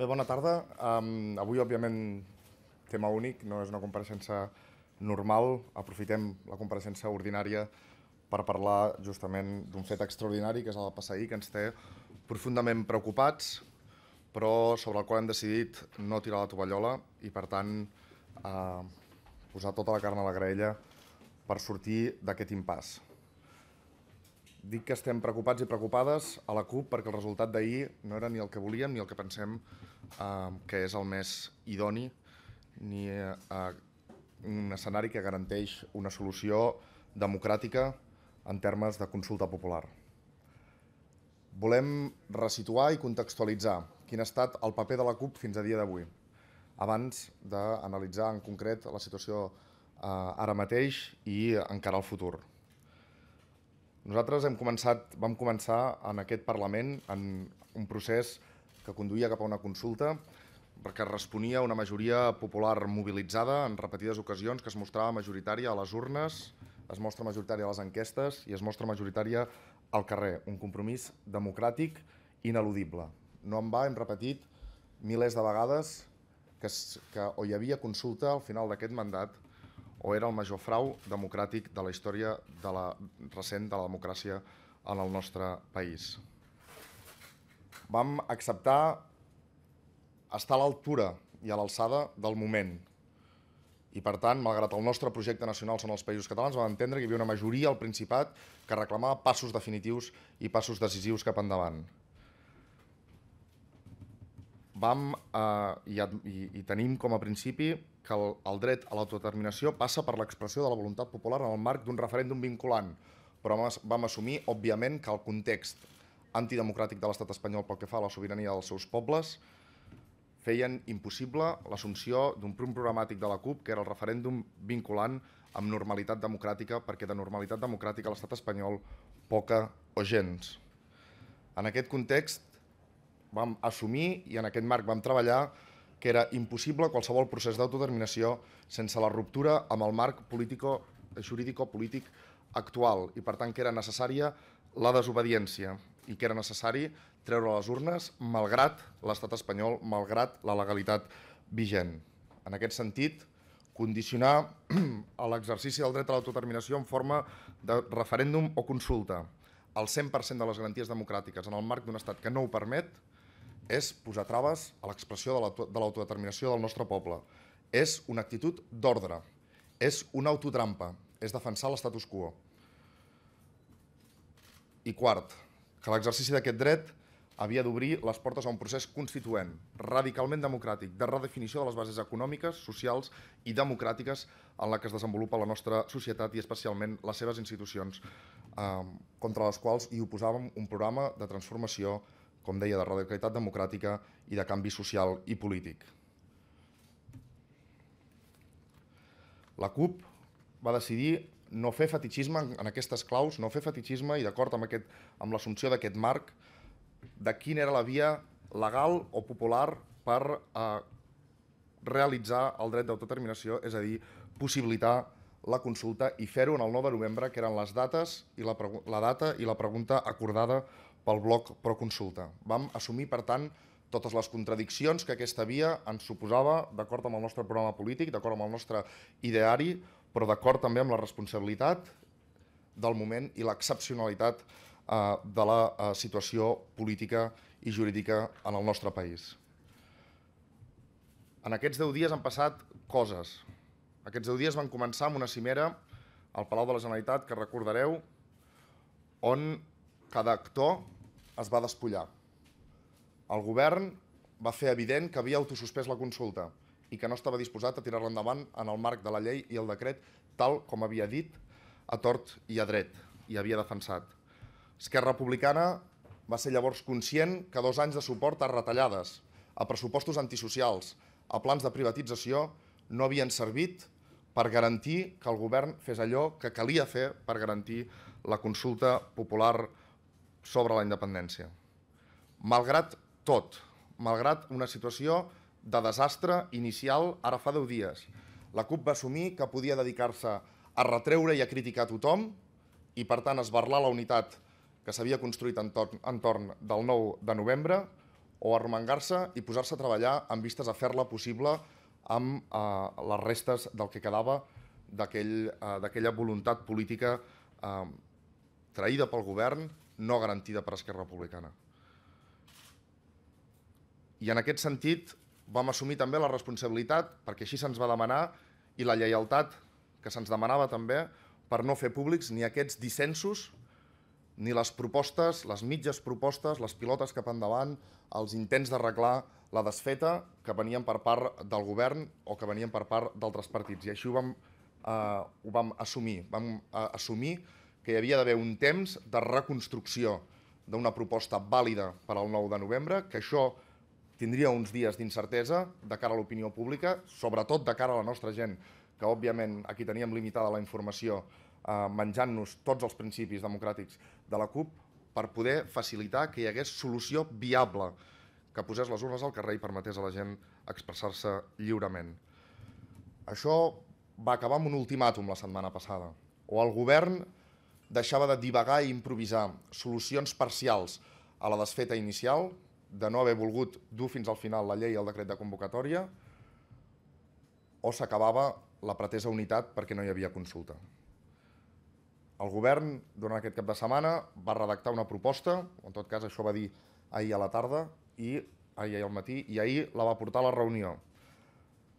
Bé, bona tarda. Um, avui, òbviament, tema únic, no és una compareixença normal. Aprofitem la compareixença ordinària per parlar justament d'un fet extraordinari, que és el de passar que ens té profundament preocupats, però sobre el qual hem decidit no tirar la tovallola i, per tant, uh, posar tota la carn a la graella per sortir d'aquest impàs. Dic que estem preocupats i preocupades a la CUP perquè el resultat d'ahir no era ni el que volíem ni el que pensem eh, que és el més idoni ni eh, un escenari que garanteix una solució democràtica en termes de consulta popular. Volem resituar i contextualitzar quin ha estat el paper de la CUP fins a dia d'avui, abans d'analitzar en concret la situació eh, ara mateix i encara el futur. Nosaltres hem començat, vam començar en aquest Parlament en un procés que conduïa cap a una consulta que responia a una majoria popular mobilitzada en repetides ocasions que es mostrava majoritària a les urnes, es mostra majoritària a les enquestes i es mostra majoritària al carrer. Un compromís democràtic ineludible. No en va, hem repetit milers de vegades que, que o hi havia consulta al final d'aquest mandat o era el major frau democràtic de la història de la, recent de la democràcia en el nostre país. Vam acceptar estar a l'altura i a l'alçada del moment. I per tant, malgrat el nostre projecte nacional són els països catalans, vam entendre que hi havia una majoria al Principat que reclamava passos definitius i passos decisius cap endavant. Vam, eh, i, i, i tenim com a principi que el, el dret a l'autodeterminació passa per l'expressió de la voluntat popular en el marc d'un referèndum vinculant, però vam assumir, òbviament, que el context antidemocràtic de l'estat espanyol pel que fa a la sobirania dels seus pobles feien impossible l'assumpció d'un punt programàtic de la CUP, que era el referèndum vinculant amb normalitat democràtica, perquè de normalitat democràtica a l'estat espanyol poca o gens. En aquest context vam assumir i en aquest marc vam treballar que era impossible qualsevol procés d'autodeterminació sense la ruptura amb el marc jurídico-polític actual i, per tant, que era necessària la desobediència i que era necessari treure les urnes malgrat l'estat espanyol, malgrat la legalitat vigent. En aquest sentit, condicionar a l'exercici del dret a l'autodeterminació en forma de referèndum o consulta al 100% de les garanties democràtiques en el marc d'un estat que no ho permet és posar traves a l'expressió de l'autodeterminació del nostre poble. És una actitud d'ordre, és una autotrampa, és defensar l'estatus quo. I quart, que l'exercici d'aquest dret havia d'obrir les portes a un procés constituent, radicalment democràtic, de redefinició de les bases econòmiques, socials i democràtiques en la que es desenvolupa la nostra societat i especialment les seves institucions, eh, contra les quals hi oposàvem un programa de transformació democràtica com deia, de radicalitat democràtica i de canvi social i polític. La CUP va decidir no fer fetichisme en aquestes claus, no fer fetichisme i d'acord amb, aquest, amb l'assumpció d'aquest marc, de quina era la via legal o popular per eh, realitzar el dret d'autodeterminació, és a dir, possibilitar la consulta i fer-ho en el 9 de novembre, que eren les dates i la, la data i la pregunta acordada pel bloc Proconsulta. Vam assumir, per tant, totes les contradiccions que aquesta via ens suposava, d'acord amb el nostre programa polític, d'acord amb el nostre ideari, però d'acord també amb la responsabilitat del moment i l'excepcionalitat eh, de la eh, situació política i jurídica en el nostre país. En aquests 10 dies han passat coses. Aquests 10 dies van començar amb una cimera al Palau de la Generalitat, que recordareu, on cada actor es va despullar. El govern va fer evident que havia autosuspès la consulta i que no estava disposat a tirar-la endavant en el marc de la llei i el decret, tal com havia dit a tort i a dret, i havia defensat. Esquerra Republicana va ser llavors conscient que dos anys de suport a retallades, a pressupostos antisocials, a plans de privatització, no havien servit per garantir que el govern fes allò que calia fer per garantir la consulta popular sobre la independència. Malgrat tot, malgrat una situació de desastre inicial ara fa 10 dies, la CUP va assumir que podia dedicar-se a retreure i a criticar tothom i, per tant, esbarlar la unitat que s'havia construït entorn, entorn del 9 de novembre o arromangar-se i posar-se a treballar amb vistes a fer-la possible amb eh, les restes del que quedava eh, d'aquella aquell, eh, voluntat política eh, traïda pel govern no garantida per Esquerra Republicana. I en aquest sentit vam assumir també la responsabilitat, perquè així se'ns va demanar, i la lleialtat que se'ns demanava també, per no fer públics ni aquests dissensos, ni les propostes, les mitges propostes, les pilotes cap endavant, els intents d'arreglar la desfeta que venien per part del govern o que venien per part d'altres partits. I així ho vam, eh, ho vam assumir. Vam eh, assumir que hi havia d'haver un temps de reconstrucció d'una proposta vàlida per al 9 de novembre, que això tindria uns dies d'incertesa de cara a l'opinió pública, sobretot de cara a la nostra gent, que òbviament aquí teníem limitada la informació eh, menjant-nos tots els principis democràtics de la CUP per poder facilitar que hi hagués solució viable que posés les urnes al carrer i permetés a la gent expressar-se lliurement. Això va acabar amb un ultimàtum la setmana passada. O el govern deixava de divagar i improvisar solucions parcials a la desfeta inicial, de no haver volgut dur fins al final la llei i el decret de convocatòria, o s'acabava la pretesa unitat perquè no hi havia consulta. El govern, durant aquest cap de setmana, va redactar una proposta, en tot cas això va dir ahir a la tarda, i ahir al matí, i ahir la va portar a la reunió.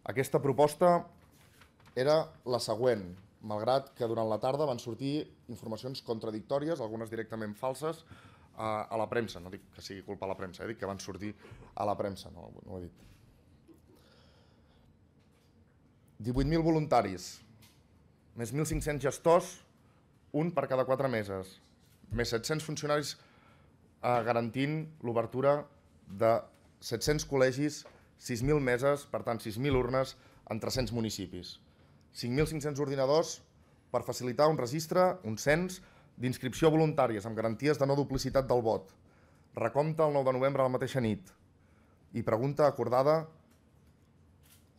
Aquesta proposta era la següent, malgrat que durant la tarda van sortir informacions contradictòries, algunes directament falses, a, la premsa. No dic que sigui culpa a la premsa, eh? dic que van sortir a la premsa, no, no ho he dit. 18.000 voluntaris, més 1.500 gestors, un per cada quatre meses, més 700 funcionaris eh, garantint l'obertura de 700 col·legis, 6.000 meses, per tant 6.000 urnes en 300 municipis. 5.500 ordinadors per facilitar un registre, un cens, d'inscripció voluntàries amb garanties de no duplicitat del vot. Recompte el 9 de novembre a la mateixa nit i pregunta acordada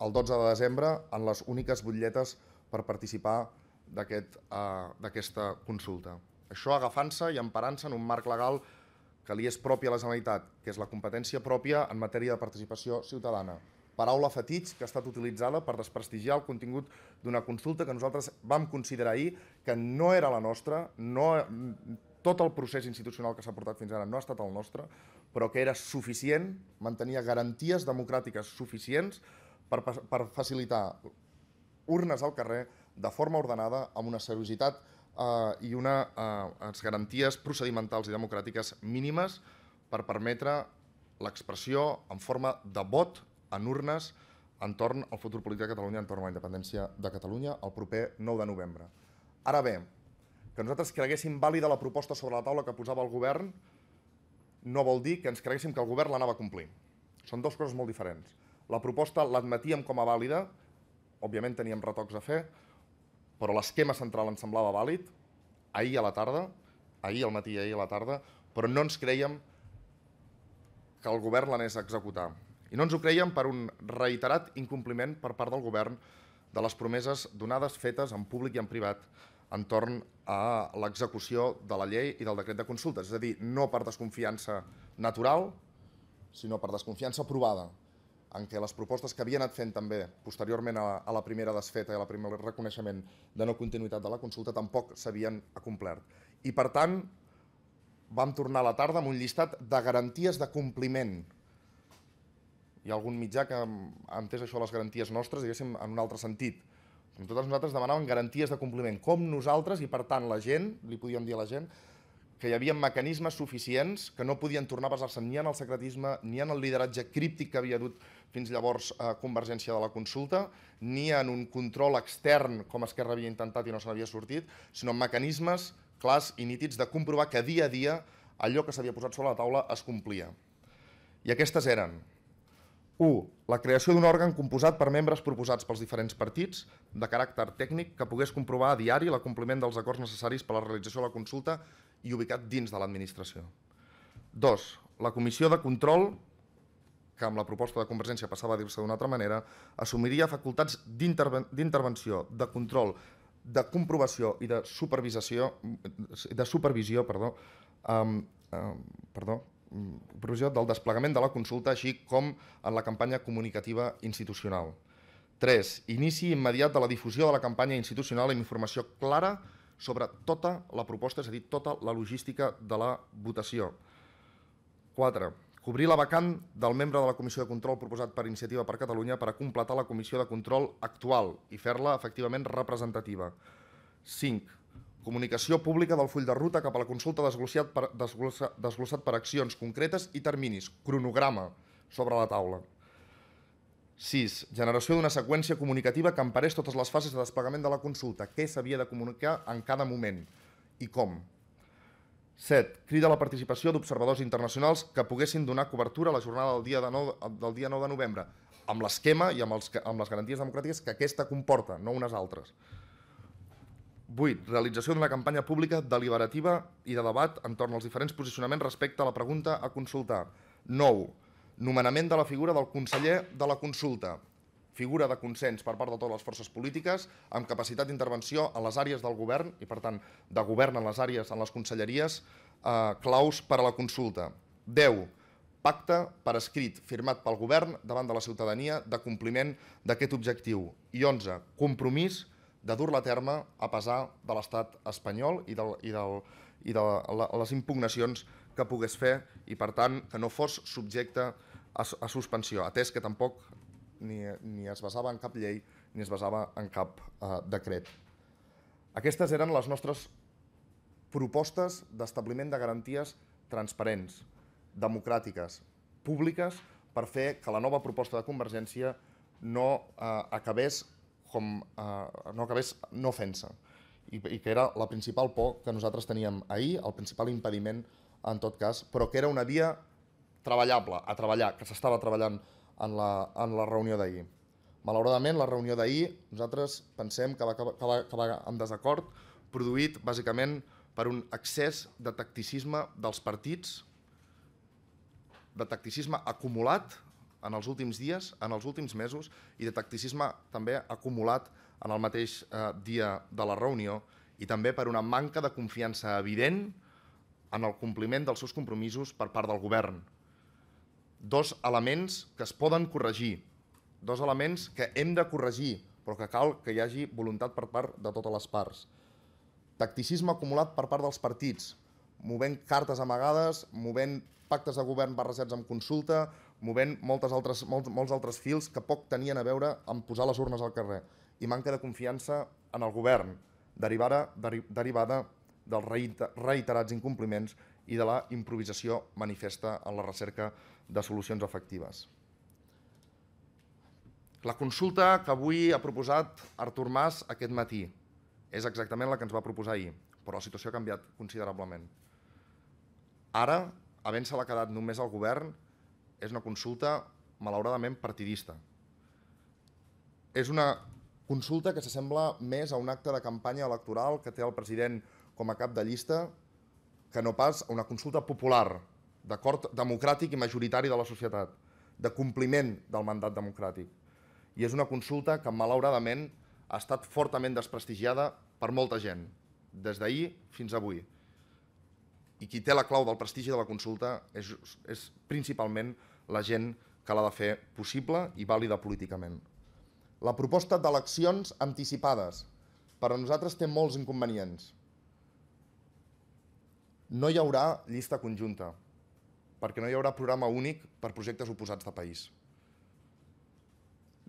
el 12 de desembre en les úniques butlletes per participar eh, d'aquesta aquest, uh, consulta. Això agafant-se i emparant-se en un marc legal que li és propi a la Generalitat, que és la competència pròpia en matèria de participació ciutadana paraula fetitx que ha estat utilitzada per desprestigiar el contingut d'una consulta que nosaltres vam considerar ahir que no era la nostra, no, tot el procés institucional que s'ha portat fins ara no ha estat el nostre, però que era suficient, mantenia garanties democràtiques suficients per, per facilitar urnes al carrer de forma ordenada, amb una seriositat eh, i una, eh, les garanties procedimentals i democràtiques mínimes per permetre l'expressió en forma de vot en urnes entorn al futur polític de Catalunya, entorn a la independència de Catalunya, el proper 9 de novembre. Ara bé, que nosaltres creguéssim vàlida la proposta sobre la taula que posava el govern no vol dir que ens creguéssim que el govern l'anava a complir. Són dues coses molt diferents. La proposta l'admetíem com a vàlida, òbviament teníem retocs a fer, però l'esquema central ens semblava vàlid, ahir a la tarda, ahir al matí i ahir a la tarda, però no ens creiem que el govern l'anés a executar. I no ens ho creiem per un reiterat incompliment per part del govern de les promeses donades fetes en públic i en privat entorn a l'execució de la llei i del decret de consultes. És a dir, no per desconfiança natural, sinó per desconfiança aprovada en què les propostes que havia anat fent també posteriorment a, a la primera desfeta i a la primera reconeixement de no continuïtat de la consulta tampoc s'havien acomplert. I per tant, vam tornar a la tarda amb un llistat de garanties de compliment hi ha algun mitjà que ha entès això les garanties nostres, diguéssim, en un altre sentit. Com totes nosaltres demanàvem garanties de compliment, com nosaltres i, per tant, la gent, li podíem dir a la gent, que hi havia mecanismes suficients que no podien tornar a basar-se ni en el secretisme, ni en el lideratge críptic que havia dut fins llavors a eh, Convergència de la Consulta, ni en un control extern, com Esquerra havia intentat i no se n'havia sortit, sinó en mecanismes clars i nítids de comprovar que dia a dia allò que s'havia posat sobre la taula es complia. I aquestes eren 1. La creació d'un òrgan composat per membres proposats pels diferents partits, de caràcter tècnic, que pogués comprovar a diari l'acompliment dels acords necessaris per a la realització de la consulta i ubicat dins de l'administració. 2. La comissió de control, que amb la proposta de Convergència passava a dir-se d'una altra manera, assumiria facultats d'intervenció, de control, de comprovació i de supervisació, de supervisió, perdó, um, um, perdó, provisió del desplegament de la consulta, així com en la campanya comunicativa institucional. 3. Inici immediat de la difusió de la campanya institucional amb informació clara sobre tota la proposta, és a dir, tota la logística de la votació. 4. Cobrir la vacant del membre de la Comissió de Control proposat per Iniciativa per Catalunya per a completar la Comissió de Control actual i fer-la efectivament representativa. 5 Comunicació pública del full de ruta cap a la consulta desglossat per, desglossa, desglossat per accions concretes i terminis. Cronograma sobre la taula. 6. Generació d'una seqüència comunicativa que emparés totes les fases de desplegament de la consulta. Què s'havia de comunicar en cada moment i com. 7. Crida a la participació d'observadors internacionals que poguessin donar cobertura a la jornada del dia, de 9, del dia 9 de novembre, amb l'esquema i amb, els, amb les garanties democràtiques que aquesta comporta, no unes altres. 8. Realització d'una campanya pública deliberativa i de debat entorn als diferents posicionaments respecte a la pregunta a consultar. 9. Nomenament de la figura del conseller de la consulta. Figura de consens per part de totes les forces polítiques, amb capacitat d'intervenció en les àrees del govern, i per tant, de govern en les àrees, en les conselleries, eh, claus per a la consulta. 10. Pacte per escrit firmat pel govern davant de la ciutadania de compliment d'aquest objectiu. I 11. Compromís de dur-la a terme a pesar de l'estat espanyol i, del, i, del, i de la, les impugnacions que pogués fer i, per tant, que no fos subjecte a, a suspensió, atès que tampoc ni, ni es basava en cap llei ni es basava en cap uh, decret. Aquestes eren les nostres propostes d'establiment de garanties transparents, democràtiques, públiques, per fer que la nova proposta de Convergència no eh, acabés com eh, no acabés no fent-se i, i que era la principal por que nosaltres teníem ahir, el principal impediment en tot cas, però que era una via treballable, a treballar, que s'estava treballant en la, en la reunió d'ahir. Malauradament, la reunió d'ahir, nosaltres pensem que va, que, va, que va en desacord, produït bàsicament per un excés de tacticisme dels partits, de tacticisme acumulat en els últims dies, en els últims mesos, i de tacticisme també acumulat en el mateix eh, dia de la reunió, i també per una manca de confiança evident en el compliment dels seus compromisos per part del govern. Dos elements que es poden corregir, dos elements que hem de corregir, però que cal que hi hagi voluntat per part de totes les parts. Tacticisme acumulat per part dels partits, movent cartes amagades, movent pactes de govern barrejats amb consulta, movent moltes altres, molts, molts altres fils que poc tenien a veure amb posar les urnes al carrer i manca de confiança en el govern, derivada, deri, derivada dels reiterats incompliments i de la improvisació manifesta en la recerca de solucions efectives. La consulta que avui ha proposat Artur Mas aquest matí és exactament la que ens va proposar ahir, però la situació ha canviat considerablement. Ara, havent-se-la quedat només al govern, és una consulta, malauradament, partidista. És una consulta que s'assembla més a un acte de campanya electoral que té el president com a cap de llista que no pas a una consulta popular, d'acord democràtic i majoritari de la societat, de compliment del mandat democràtic. I és una consulta que, malauradament, ha estat fortament desprestigiada per molta gent, des d'ahir fins avui. I qui té la clau del prestigi de la consulta és, és principalment la gent que l'ha de fer possible i vàlida políticament. La proposta d'eleccions anticipades per a nosaltres té molts inconvenients. No hi haurà llista conjunta, perquè no hi haurà programa únic per projectes oposats de país.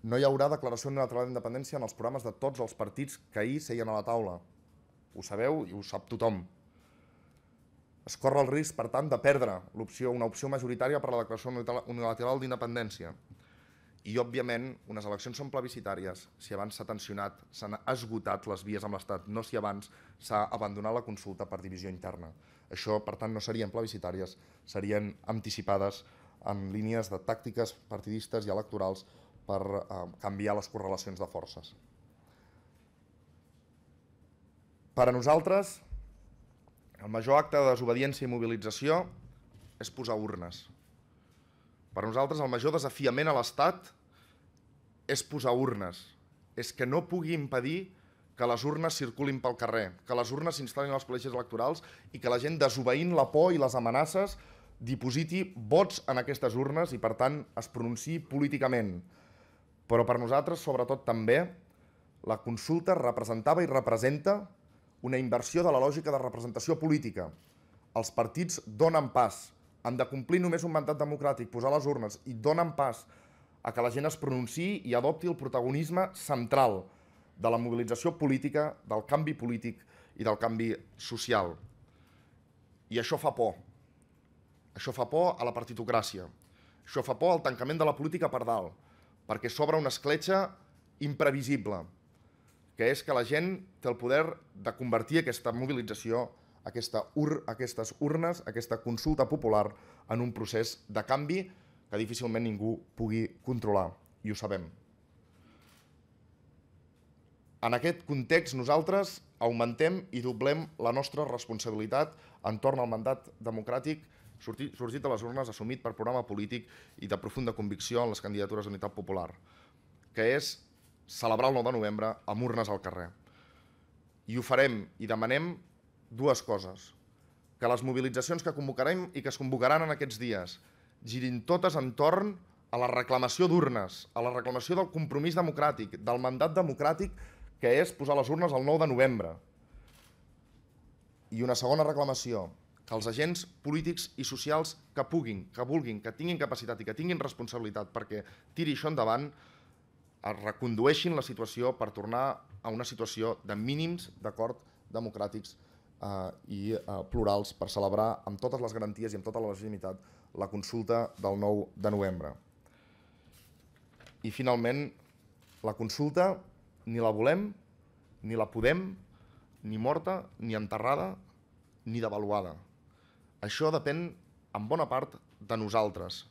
No hi haurà declaració unilateral d'independència en els programes de tots els partits que ahir seien a la taula. Ho sabeu i ho sap tothom, es corre el risc, per tant, de perdre opció, una opció majoritària per a la declaració unilateral d'independència. I, òbviament, unes eleccions són plebiscitàries. Si abans s'ha tensionat, s'han esgotat les vies amb l'Estat, no si abans s'ha abandonat la consulta per divisió interna. Això, per tant, no serien plebiscitàries, serien anticipades en línies de tàctiques partidistes i electorals per eh, canviar les correlacions de forces. Per a nosaltres, el major acte de desobediència i mobilització és posar urnes. Per nosaltres el major desafiament a l'Estat és posar urnes, és que no pugui impedir que les urnes circulin pel carrer, que les urnes s'instal·lin als col·legis electorals i que la gent, desobeint la por i les amenaces, dipositi vots en aquestes urnes i, per tant, es pronunciï políticament. Però per nosaltres, sobretot també, la consulta representava i representa una inversió de la lògica de representació política. Els partits donen pas, han de complir només un mandat democràtic, posar les urnes, i donen pas a que la gent es pronunciï i adopti el protagonisme central de la mobilització política, del canvi polític i del canvi social. I això fa por. Això fa por a la partitocràcia. Això fa por al tancament de la política per dalt, perquè s'obre una escletxa imprevisible que és que la gent té el poder de convertir aquesta mobilització, aquesta ur, aquestes urnes, aquesta consulta popular en un procés de canvi que difícilment ningú pugui controlar, i ho sabem. En aquest context, nosaltres augmentem i doblem la nostra responsabilitat entorn al mandat democràtic sortit, sorgit de les urnes, assumit per programa polític i de profunda convicció en les candidatures d'unitat popular, que és celebrar el 9 de novembre amb urnes al carrer. I ho farem i demanem dues coses. Que les mobilitzacions que convocarem i que es convocaran en aquests dies girin totes entorn a la reclamació d'urnes, a la reclamació del compromís democràtic, del mandat democràtic que és posar les urnes el 9 de novembre. I una segona reclamació, que els agents polítics i socials que puguin, que vulguin, que tinguin capacitat i que tinguin responsabilitat perquè tiri això endavant, recondueixin la situació per tornar a una situació de mínims d'acord democràtics eh, i eh, plurals per celebrar amb totes les garanties i amb tota la legitimitat la consulta del 9 de novembre. I finalment, la consulta ni la volem, ni la podem, ni morta, ni enterrada, ni devaluada. Això depèn en bona part de nosaltres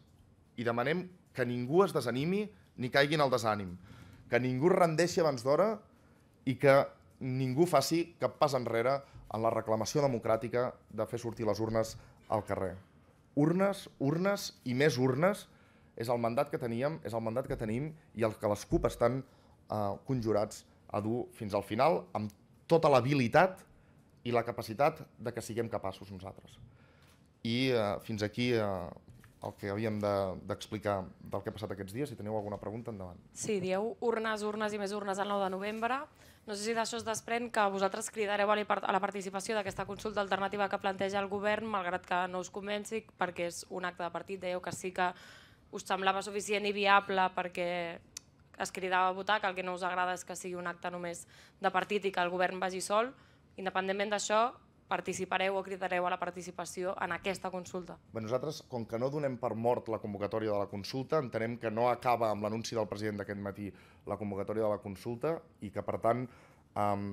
i demanem que ningú es desanimi ni caiguin al desànim, que ningú rendeixi abans d'hora i que ningú faci cap pas enrere en la reclamació democràtica de fer sortir les urnes al carrer. Urnes, urnes i més urnes és el mandat que teníem, és el mandat que tenim i el que les CUP estan eh, conjurats a dur fins al final amb tota l'habilitat i la capacitat de que siguem capaços nosaltres. I eh, fins aquí eh, el que havíem d'explicar de, del que ha passat aquests dies. Si teniu alguna pregunta, endavant. Sí, dieu urnes, urnes i més urnes el 9 de novembre. No sé si d'això es desprèn que vosaltres cridareu a la participació d'aquesta consulta alternativa que planteja el govern, malgrat que no us convenci, perquè és un acte de partit. Dèieu que sí que us semblava suficient i viable perquè es cridava a votar, que el que no us agrada és que sigui un acte només de partit i que el govern vagi sol. Independentment d'això, participareu o cridareu a la participació en aquesta consulta? Bé, nosaltres, com que no donem per mort la convocatòria de la consulta, entenem que no acaba amb l'anunci del president d'aquest matí la convocatòria de la consulta i que, per tant, um,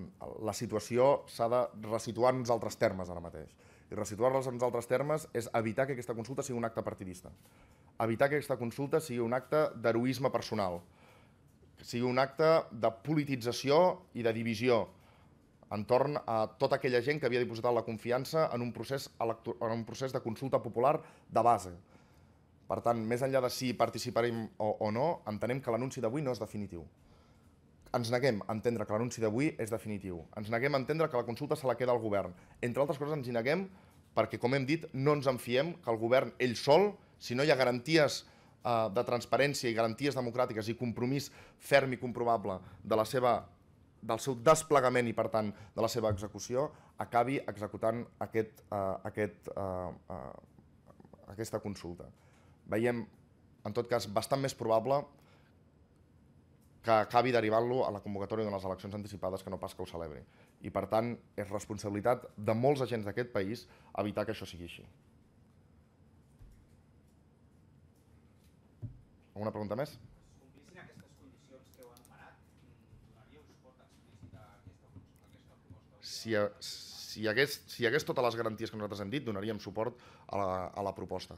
la situació s'ha de resituar en uns altres termes ara mateix. I resituar-les en uns altres termes és evitar que aquesta consulta sigui un acte partidista, evitar que aquesta consulta sigui un acte d'heroisme personal, que sigui un acte de politització i de divisió, entorn a tota aquella gent que havia dipositat la confiança en un procés, en un procés de consulta popular de base. Per tant, més enllà de si participarem o, o no, entenem que l'anunci d'avui no és definitiu. Ens neguem a entendre que l'anunci d'avui és definitiu. Ens neguem a entendre que la consulta se la queda al govern. Entre altres coses, ens hi neguem perquè, com hem dit, no ens enfiem que el govern, ell sol, si no hi ha garanties eh, de transparència i garanties democràtiques i compromís ferm i comprovable de la seva del seu desplegament i, per tant, de la seva execució, acabi executant aquest, eh, aquest, eh, eh, aquesta consulta. Veiem, en tot cas, bastant més probable que acabi derivant-lo a la convocatòria de les eleccions anticipades que no pas que ho celebri. I, per tant, és responsabilitat de molts agents d'aquest país evitar que això sigui així. Alguna pregunta més? si, si, hagués, si hagués totes les garanties que nosaltres hem dit, donaríem suport a la, a la proposta.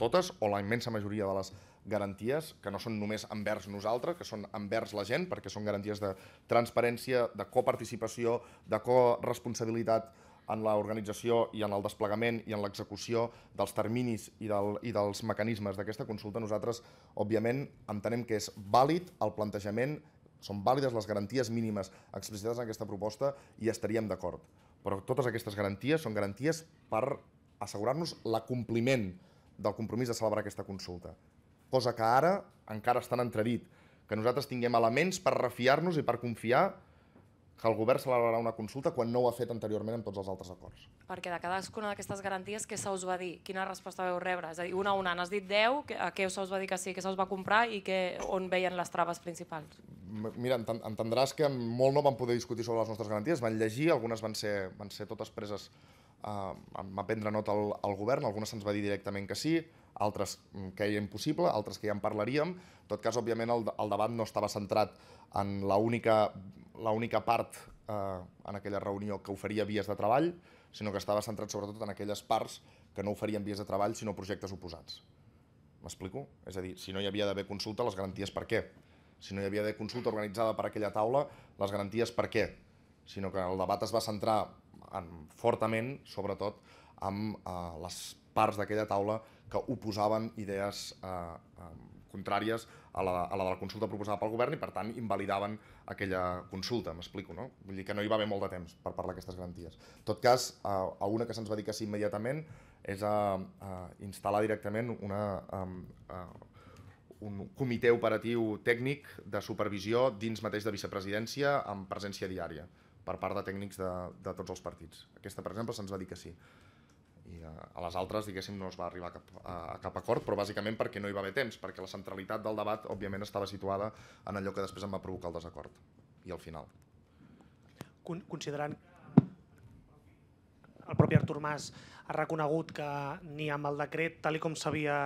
Totes o la immensa majoria de les garanties, que no són només envers nosaltres, que són envers la gent, perquè són garanties de transparència, de coparticipació, de corresponsabilitat en l'organització i en el desplegament i en l'execució dels terminis i, del, i dels mecanismes d'aquesta consulta, nosaltres, òbviament, entenem que és vàlid el plantejament són vàlides les garanties mínimes explicitades en aquesta proposta i estaríem d'acord. Però totes aquestes garanties són garanties per assegurar-nos l'acompliment del compromís de celebrar aquesta consulta. Cosa que ara encara estan entredit, que nosaltres tinguem elements per refiar-nos i per confiar que el govern celebrarà una consulta quan no ho ha fet anteriorment amb tots els altres acords. Perquè de cadascuna d'aquestes garanties, què se us va dir? Quina resposta veu rebre? És a dir, una a una, n'has dit 10, a què se us va dir que sí, què se us va comprar i que, on veien les traves principals? Mira, entendràs que molt no van poder discutir sobre les nostres garanties, van llegir, algunes van ser, van ser totes preses, eh, van prendre nota al, al govern, algunes se'ns va dir directament que sí, altres mm, que hi ha impossible, altres que ja en parlaríem. En tot cas, òbviament, el, el debat no estava centrat en l'única part eh, en aquella reunió que oferia vies de treball, sinó que estava centrat sobretot en aquelles parts que no oferien vies de treball, sinó projectes oposats. M'explico? És a dir, si no hi havia d'haver consulta, les garanties per què? Si no hi havia de consulta organitzada per aquella taula, les garanties per què? Sinó que el debat es va centrar en, fortament, sobretot, amb eh, les parts d'aquella taula que oposaven idees eh, eh, contràries a la, a la de la consulta proposada pel govern i, per tant, invalidaven aquella consulta, m'explico, no? Vull dir que no hi va haver molt de temps per parlar d'aquestes garanties. En tot cas, eh, a una que se'ns va dir que sí immediatament és a, eh, a eh, instal·lar directament una, a, a, un comitè operatiu tècnic de supervisió dins mateix de vicepresidència amb presència diària per part de tècnics de, de tots els partits. Aquesta, per exemple, se'ns va dir que sí i a, eh, a les altres, diguéssim, no es va arribar a cap, a, a cap acord, però bàsicament perquè no hi va haver temps, perquè la centralitat del debat, òbviament, estava situada en allò que després em va provocar el desacord, i al final. Con considerant el propi Artur Mas ha reconegut que ni amb el decret, tal com s'havia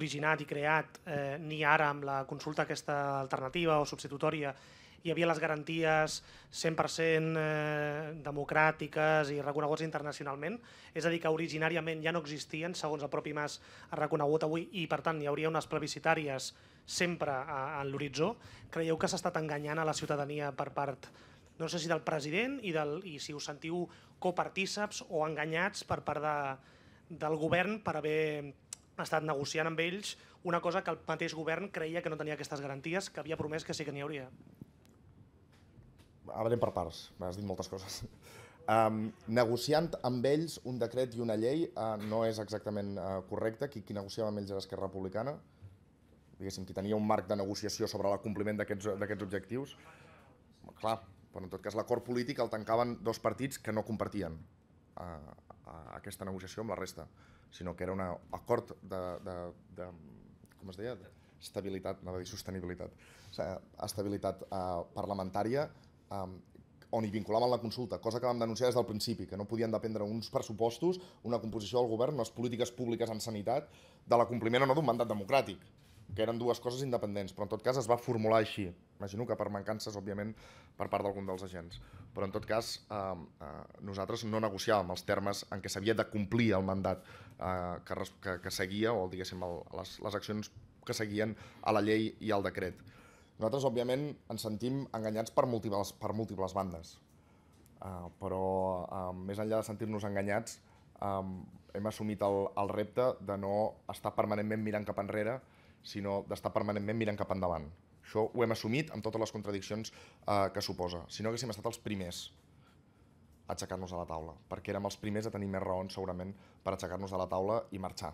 originat i creat, eh, ni ara amb la consulta aquesta alternativa o substitutòria, hi havia les garanties 100% eh, democràtiques i reconegudes internacionalment, és a dir, que originàriament ja no existien, segons el propi Mas ha reconegut avui, i per tant hi hauria unes plebiscitàries sempre en l'horitzó. Creieu que s'ha estat enganyant a la ciutadania per part no sé si del president i, del, i si us sentiu copartíceps o enganyats per part de, del govern per haver estat negociant amb ells una cosa que el mateix govern creia que no tenia aquestes garanties, que havia promès que sí que n'hi hauria anem per parts, m'has dit moltes coses. Um, negociant amb ells un decret i una llei uh, no és exactament uh, correcte. Qui, qui negociava amb ells era Esquerra Republicana, diguéssim, qui tenia un marc de negociació sobre el compliment d'aquests objectius. Clar, però en tot cas l'acord polític el tancaven dos partits que no compartien uh, uh, aquesta negociació amb la resta, sinó que era un acord de, de, de, com es deia? Estabilitat, anava a dir sostenibilitat. O sigui, estabilitat uh, parlamentària um, on hi vinculaven la consulta, cosa que vam denunciar des del principi, que no podien dependre uns pressupostos, una composició del govern, unes polítiques públiques en sanitat, de l'acompliment o no d'un mandat democràtic, que eren dues coses independents, però en tot cas es va formular així. Imagino que per mancances, òbviament, per part d'algun dels agents. Però en tot cas, eh, eh, nosaltres no negociàvem els termes en què s'havia de complir el mandat eh, que, que, que seguia, o diguéssim, el, les, les accions que seguien a la llei i al decret. Nosaltres, òbviament, ens sentim enganyats per múltiples, per múltiples bandes, uh, però uh, més enllà de sentir-nos enganyats, um, hem assumit el, el repte de no estar permanentment mirant cap enrere, sinó d'estar permanentment mirant cap endavant. Això ho hem assumit amb totes les contradiccions eh, que suposa. Si no haguéssim estat els primers a aixecar-nos a la taula, perquè érem els primers a tenir més raons, segurament, per aixecar-nos a la taula i marxar.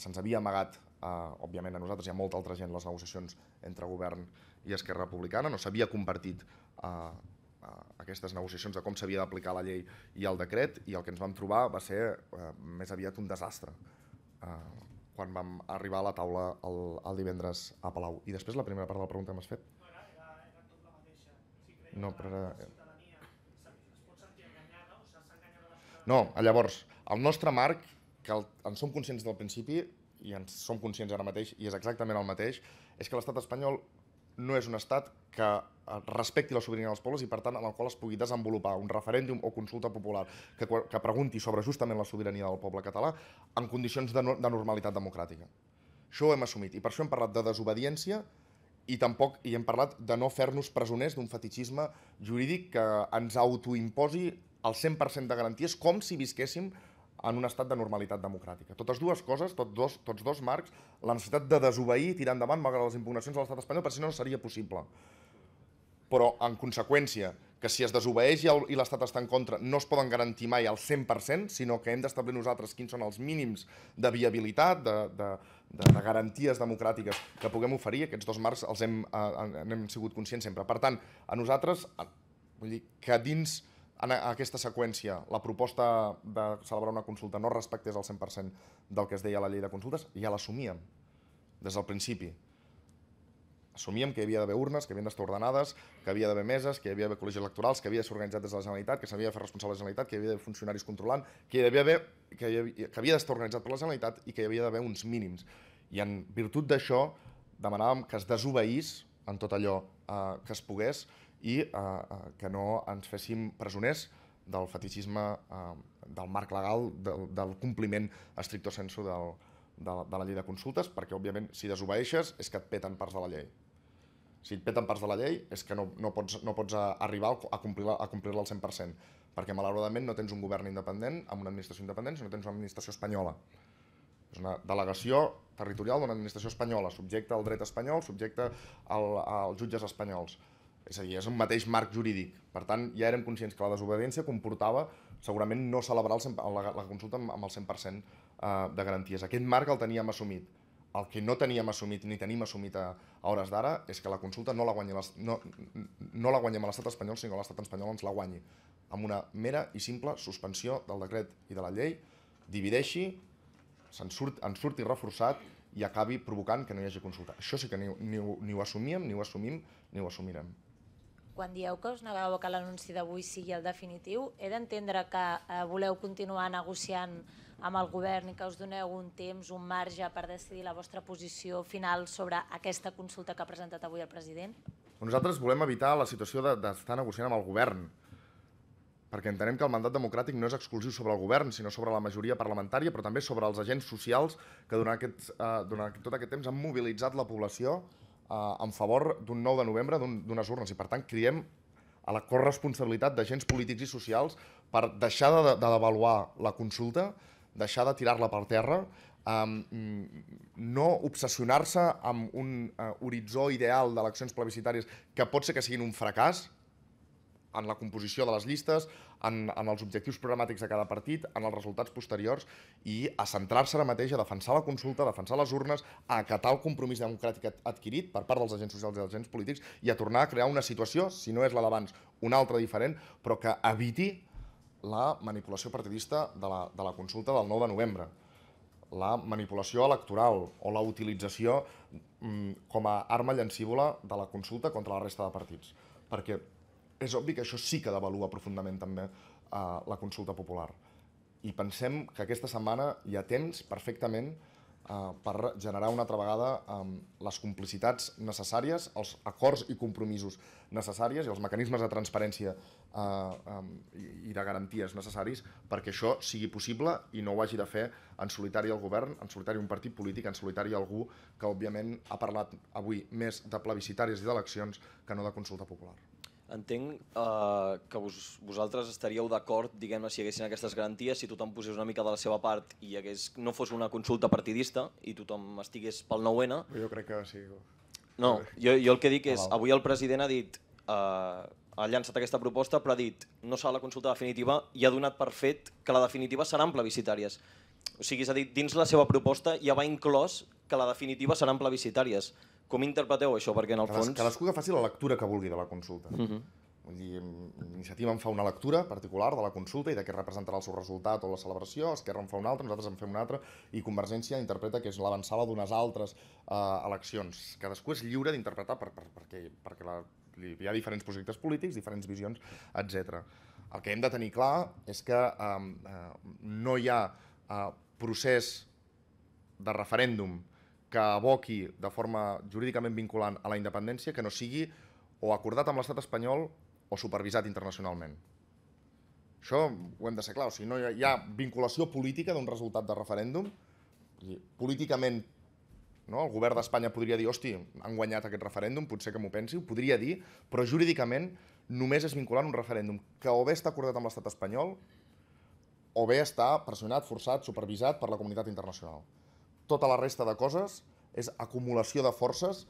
Se'ns havia amagat Uh, òbviament a nosaltres hi ha molta altra gent les negociacions entre govern i Esquerra Republicana, no s'havia compartit uh, uh, aquestes negociacions de com s'havia d'aplicar la llei i el decret i el que ens vam trobar va ser uh, més aviat un desastre uh, quan vam arribar a la taula el, el divendres a Palau. I després la primera part de la pregunta que m'has fet? No, era, era, era tot la mateixa. Si creia no, però era... No, llavors, el nostre marc, que el, en som conscients del principi, i ens som conscients ara mateix, i és exactament el mateix, és que l'estat espanyol no és un estat que eh, respecti la sobirania dels pobles i, per tant, en el qual es pugui desenvolupar un referèndum o consulta popular que, que pregunti sobre justament la sobirania del poble català en condicions de, no, de normalitat democràtica. Això ho hem assumit i per això hem parlat de desobediència i tampoc hi hem parlat de no fer-nos presoners d'un fetichisme jurídic que ens autoimposi el 100% de garanties com si visquéssim en un estat de normalitat democràtica. Totes dues coses, tots dos, tots dos marcs, la necessitat de desobeir i tirar endavant malgrat les impugnacions de l'estat espanyol, per si no, no seria possible. Però, en conseqüència, que si es desobeeix i l'Estat està en contra, no es poden garantir mai al 100%, sinó que hem d'establir nosaltres quins són els mínims de viabilitat, de, de, de, de garanties democràtiques que puguem oferir. Aquests dos marcs els hem, eh, hem sigut conscients sempre. Per tant, a nosaltres, vull dir, que dins en aquesta seqüència, la proposta de celebrar una consulta no respectés el 100% del que es deia a la llei de consultes, ja l'assumíem des del principi. Assumíem que hi havia d'haver urnes, que havien d'estar ordenades, que havia d'haver meses, que hi havia d'haver col·legis electorals, que havia de ser organitzat des de la Generalitat, que s'havia de fer responsable de la Generalitat, que hi havia d'haver funcionaris controlant, que, hi havia d'haver que, hi havia, que havia d'estar organitzat per la Generalitat i que hi havia d'haver uns mínims. I en virtut d'això demanàvem que es desobeís en tot allò eh, que es pogués i eh, eh, que no ens féssim presoners del fetichisme eh, del marc legal, del, del compliment estricto sensu del, de, la, de la llei de consultes, perquè, òbviament, si desobeixes és que et peten parts de la llei. Si et peten parts de la llei és que no, no, pots, no pots eh, arribar a complir-la complir, a complir al 100%, perquè, malauradament, no tens un govern independent amb una administració independent, sinó no tens una administració espanyola. És una delegació territorial d'una administració espanyola, subjecte al dret espanyol, subjecte al, als jutges espanyols. És a dir, és un mateix marc jurídic. Per tant, ja érem conscients que la desobediència comportava segurament no celebrar el 100, la, la consulta amb, amb el 100% eh, de garanties. Aquest marc el teníem assumit. El que no teníem assumit ni tenim assumit a, a hores d'ara és que la consulta no la guanyem, no, no la guanyem a l'estat espanyol, sinó que l'estat espanyol ens la guanyi amb una mera i simple suspensió del decret i de la llei, divideixi, en, surt, en surti reforçat i acabi provocant que no hi hagi consulta. Això sí que ni, ni, ni ho assumíem, ni ho assumim, ni ho assumirem quan dieu que us negau que l'anunci d'avui sigui el definitiu, he d'entendre que eh, voleu continuar negociant amb el govern i que us doneu un temps, un marge per decidir la vostra posició final sobre aquesta consulta que ha presentat avui el president? Nosaltres volem evitar la situació d'estar de, negociant amb el govern, perquè entenem que el mandat democràtic no és exclusiu sobre el govern, sinó sobre la majoria parlamentària, però també sobre els agents socials que durant, aquest, eh, durant tot aquest temps han mobilitzat la població Eh, en favor d'un 9 de novembre d'unes urnes. I, per tant, criem a la corresponsabilitat d'agents polítics i socials per deixar de, de devaluar la consulta, deixar de tirar-la per terra, um, no obsessionar-se amb un uh, horitzó ideal d'eleccions plebiscitàries que pot ser que siguin un fracàs en la composició de les llistes, en, en els objectius programàtics de cada partit, en els resultats posteriors i a centrar-se ara mateix a defensar la consulta, a defensar les urnes, a acatar el compromís democràtic adquirit per part dels agents socials i dels agents polítics i a tornar a crear una situació, si no és la d'abans, una altra diferent, però que eviti la manipulació partidista de la, de la consulta del 9 de novembre la manipulació electoral o la utilització mm, com a arma llancívola de la consulta contra la resta de partits. Perquè és obvi que això sí que devalua profundament també eh, la consulta popular. I pensem que aquesta setmana hi ha temps perfectament eh, per generar una altra vegada eh, les complicitats necessàries, els acords i compromisos necessàries i els mecanismes de transparència eh, eh, i de garanties necessaris perquè això sigui possible i no ho hagi de fer en solitari el govern, en solitari un partit polític, en solitari algú que òbviament ha parlat avui més de plebiscitaris i d'eleccions que no de consulta popular. Entenc eh, que vos, vosaltres estaríeu d'acord, diguem-ne, si hi haguessin aquestes garanties, si tothom posés una mica de la seva part i hagués, no fos una consulta partidista i tothom estigués pel 9-N. Jo crec que sí. No, jo, jo el que dic és, avui el president ha dit, eh, ha llançat aquesta proposta, però ha dit, no serà la consulta definitiva i ha donat per fet que la definitiva serà en plebiscitàries. O sigui, és a dir, dins la seva proposta ja va inclòs que la definitiva seran plebiscitàries. Com interpreteu això? Perquè en el fons... Cadascú que faci la lectura que vulgui de la consulta. Mm -hmm. Vull dir, Iniciativa en fa una lectura particular de la consulta i de què representarà el seu resultat o la celebració, Esquerra en fa una altra, nosaltres en fem una altra, i Convergència interpreta que és l'avançada d'unes altres uh, eleccions. Cadascú és lliure d'interpretar per, per, perquè, perquè la, hi ha diferents projectes polítics, diferents visions, etc. El que hem de tenir clar és que eh, uh, no hi ha uh, procés de referèndum que aboqui de forma jurídicament vinculant a la independència que no sigui o acordat amb l'estat espanyol o supervisat internacionalment. Això ho hem de ser clar, o sigui, no hi ha vinculació política d'un resultat de referèndum. Políticament, no? el govern d'Espanya podria dir hosti, han guanyat aquest referèndum, potser que m'ho pensi, ho podria dir, però jurídicament només és vinculant un referèndum que o bé està acordat amb l'estat espanyol o bé està pressionat, forçat, supervisat per la comunitat internacional. Tota la resta de coses és acumulació de forces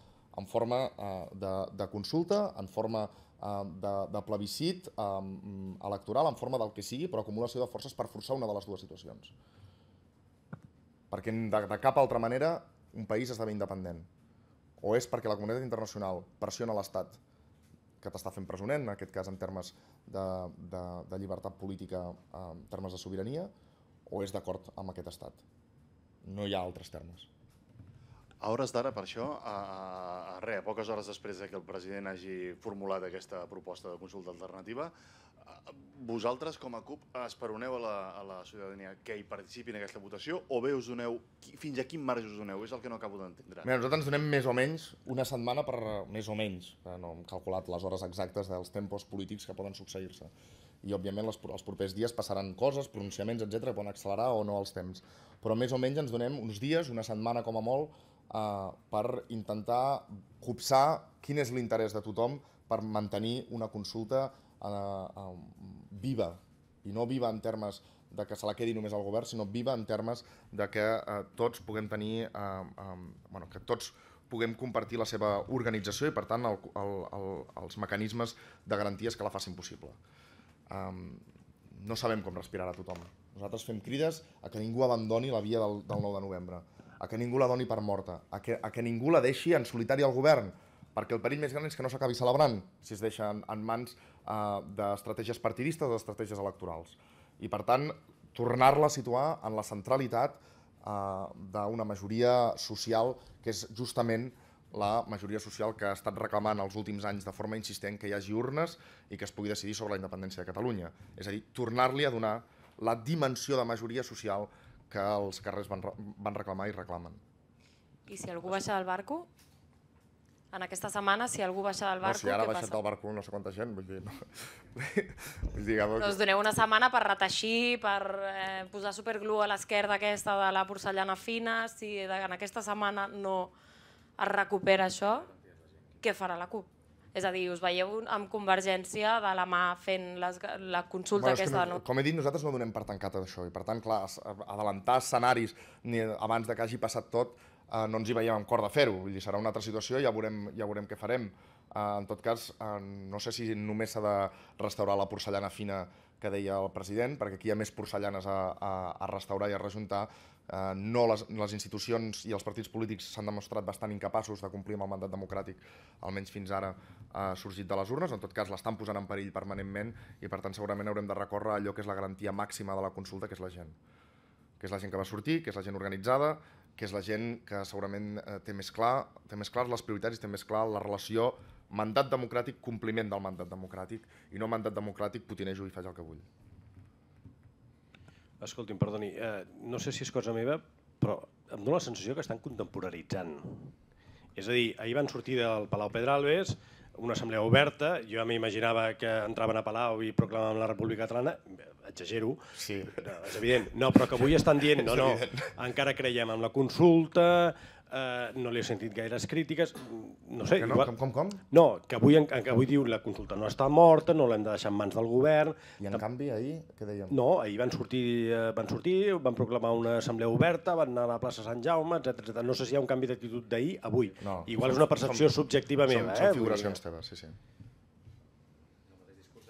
en forma eh, de, de consulta, en forma eh, de, de plebiscit eh, mm, electoral, en forma del que sigui, però acumulació de forces per forçar una de les dues situacions. Perquè de, de cap altra manera un país esdevé independent. O és perquè la comunitat internacional pressiona l'Estat, que t'està fent presonent, en aquest cas en termes de, de, de llibertat política, eh, en termes de sobirania, o és d'acord amb aquest Estat no hi ha altres termes. A hores d'ara, per això, a, a, re, a poques hores després que el president hagi formulat aquesta proposta de consulta alternativa, vosaltres, com a CUP, esperoneu a la, a la ciutadania que hi participi en aquesta votació o bé us doneu, fins a quin marge us doneu? És el que no acabo d'entendre. Mira, nosaltres ens donem més o menys una setmana per... més o menys, eh, no hem calculat les hores exactes dels tempos polítics que poden succeir-se i òbviament les, els propers dies passaran coses, pronunciaments, etc que poden accelerar o no els temps. Però més o menys ens donem uns dies, una setmana com a molt, eh, per intentar copsar quin és l'interès de tothom per mantenir una consulta eh, eh, viva, i no viva en termes de que se la quedi només al govern, sinó viva en termes de que eh, tots puguem tenir, eh, eh, bueno, que tots puguem compartir la seva organització i, per tant, el, el, el, els mecanismes de garanties que la facin possible um, no sabem com respirarà tothom. Nosaltres fem crides a que ningú abandoni la via del, del 9 de novembre, a que ningú la doni per morta, a que, a que ningú la deixi en solitari al govern, perquè el perill més gran és que no s'acabi celebrant si es deixa en, en mans uh, d'estratègies partidistes o d'estratègies electorals. I, per tant, tornar-la a situar en la centralitat uh, d'una majoria social que és justament la majoria social que ha estat reclamant els últims anys de forma insistent que hi hagi urnes i que es pugui decidir sobre la independència de Catalunya. És a dir, tornar-li a donar la dimensió de majoria social que els carrers van, van reclamar i reclamen. I si algú baixa del barco? En aquesta setmana, si algú baixa del barco, no, si ara ha baixat del barco no sé quanta gent, vull dir... No. vull dir us doncs doneu una setmana per reteixir, per eh, posar superglú a l'esquerda aquesta de la porcellana fina, si en aquesta setmana no es recupera això, què farà la CUP? És a dir, us veieu amb convergència de la mà fent les, la consulta bueno, aquesta? No, com he dit, nosaltres no donem per tancat això i per tant, clar, adelantar escenaris ni abans de que hagi passat tot eh, no ens hi veiem amb cor de fer-ho. Serà una altra situació i ja veurem, ja veurem què farem. Eh, en tot cas, eh, no sé si només s'ha de restaurar la porcellana fina que deia el president, perquè aquí hi ha més porcellanes a, a, a restaurar i a rejuntar eh, no les, les institucions i els partits polítics s'han demostrat bastant incapaços de complir amb el mandat democràtic, almenys fins ara ha eh, sorgit de les urnes, en tot cas l'estan posant en perill permanentment i per tant segurament haurem de recórrer a allò que és la garantia màxima de la consulta, que és la gent. Que és la gent que va sortir, que és la gent organitzada, que és la gent que segurament eh, té més clar té més clars les prioritats i té més clar la relació mandat democràtic, compliment del mandat democràtic i no mandat democràtic, putinejo i faig el que vull. Escolti'm, perdoni, eh, no sé si és cosa meva, però em dóna la sensació que estan contemporaritzant. És a dir, ahir van sortir del Palau Pedralbes, una assemblea oberta, jo m'imaginava que entraven a Palau i proclamaven la República Catalana, exagero, sí. no, és evident, no, però que avui estan dient, no, no, encara creiem en la consulta, eh, no li he sentit gaires crítiques, no sé... Que no? Igual... Com, com, com? No, que avui, que avui diu la consulta no està morta, no l'hem de deixar en mans del govern... I en canvi ahir, què dèiem? No, ahir van sortir, eh, van sortir, van proclamar una assemblea oberta, van anar a la plaça Sant Jaume, etc. No sé si hi ha un canvi d'actitud d'ahir avui. No, Igual és una percepció som, subjectiva som, meva. Són eh? figuracions teves, sí, sí.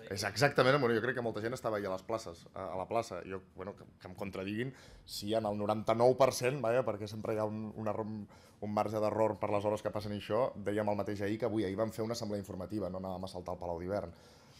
És exactament, bueno, jo crec que molta gent estava allà a les places, a, la plaça. Jo, bueno, que, que em contradiguin si en el 99%, vaja, perquè sempre hi ha un, un, error, un marge d'error per les hores que passen això, dèiem el mateix ahir que avui, ahir vam fer una assemblea informativa, no anàvem a saltar al Palau d'Hivern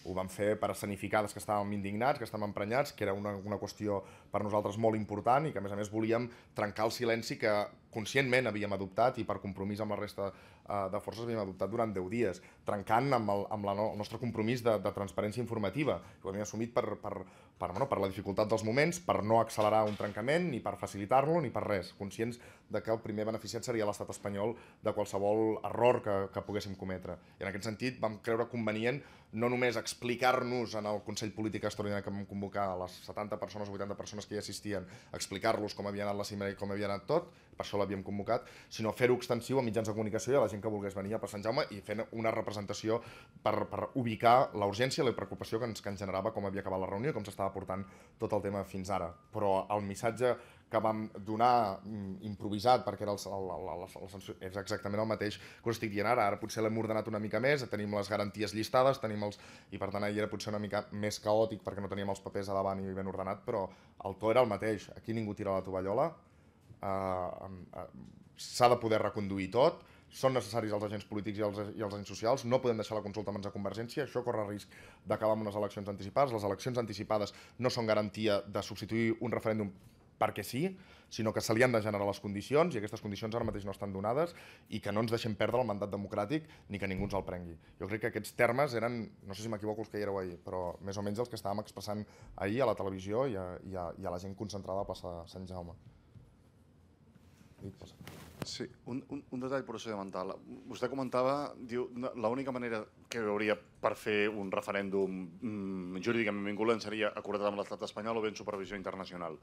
ho vam fer per escenificar que estàvem indignats, que estàvem emprenyats, que era una, una qüestió per nosaltres molt important i que a més a més volíem trencar el silenci que conscientment havíem adoptat i per compromís amb la resta Eh, de forces havíem adoptat durant 10 dies, trencant amb el, amb la no, el nostre compromís de, de transparència informativa, que ho havíem assumit per, per, per, bueno, per la dificultat dels moments, per no accelerar un trencament, ni per facilitar-lo, ni per res. Conscients de que el primer beneficiat seria l'estat espanyol de qualsevol error que, que poguéssim cometre. I en aquest sentit vam creure convenient no només explicar-nos en el Consell Polític Extraordinari que vam convocar a les 70 persones o 80 persones que hi assistien, explicar-los com havia anat la cimera i com havia anat tot, per això l'havíem convocat, sinó fer-ho extensiu a mitjans de comunicació i a la gent que volgués venir a Sant Jaume i fent una representació per, per ubicar la urgència i la preocupació que ens, que ens generava com havia acabat la reunió i com s'estava estava portant tot el tema fins ara. Però el missatge que vam donar mm, improvisat, perquè era el, el, el, el, el, és exactament el mateix que us estic dient ara. Ara potser l'hem ordenat una mica més, tenim les garanties llistades, tenim els... i per tant ahir era potser una mica més caòtic perquè no teníem els papers a davant i ben ordenat, però el to era el mateix. Aquí ningú tira la tovallola, uh, uh, s'ha de poder reconduir tot, són necessaris els agents polítics i els, i els agents socials, no podem deixar la consulta en mans de Convergència, això corre risc d'acabar amb unes eleccions anticipades, les eleccions anticipades no són garantia de substituir un referèndum perquè sí, sinó que se li han de generar les condicions i aquestes condicions ara mateix no estan donades i que no ens deixem perdre el mandat democràtic ni que ningú ens el prengui. Jo crec que aquests termes eren, no sé si m'equivoco els que hi éreu ahir, però més o menys els que estàvem expressant ahir a la televisió i a, i a, i a la gent concentrada a passar Sant Jaume. Dit, passa. Sí, un, un, un detall procedimental. Vostè comentava, diu, l'única manera que hauria per fer un referèndum mm, jurídicament vinculant seria acordat amb l'estat espanyol o bé en supervisió internacional.